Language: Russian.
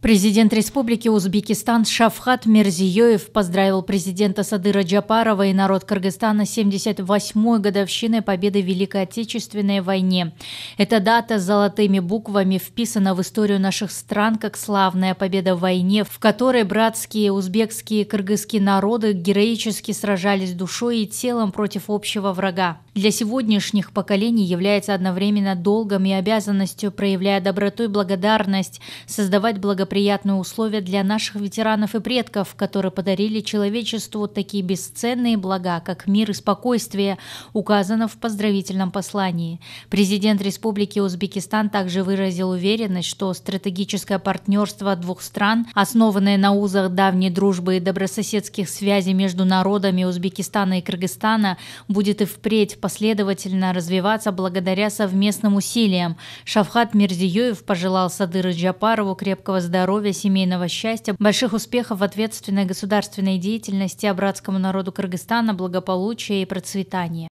Президент Республики Узбекистан Шавхат Мерзиёев поздравил президента Садыра Джапарова и народ Кыргызстана с 78-й годовщиной победы в Великой Отечественной войне. Эта дата с золотыми буквами вписана в историю наших стран как славная победа в войне, в которой братские узбекские и кыргызские народы героически сражались душой и телом против общего врага. Для сегодняшних поколений является одновременно долгом и обязанностью, проявляя доброту и благодарность, создавать благополучие благоприятные условия для наших ветеранов и предков, которые подарили человечеству такие бесценные блага, как мир и спокойствие, указано в поздравительном послании. Президент Республики Узбекистан также выразил уверенность, что стратегическое партнерство двух стран, основанное на узах давней дружбы и добрососедских связей между народами Узбекистана и Кыргызстана, будет и впредь последовательно развиваться благодаря совместным усилиям. Шавхат Мирзиёев пожелал Садыру Джапарову крепкого здоровья здоровья, семейного счастья, больших успехов в ответственной государственной деятельности, а братскому народу Кыргызстана, благополучия и процветания.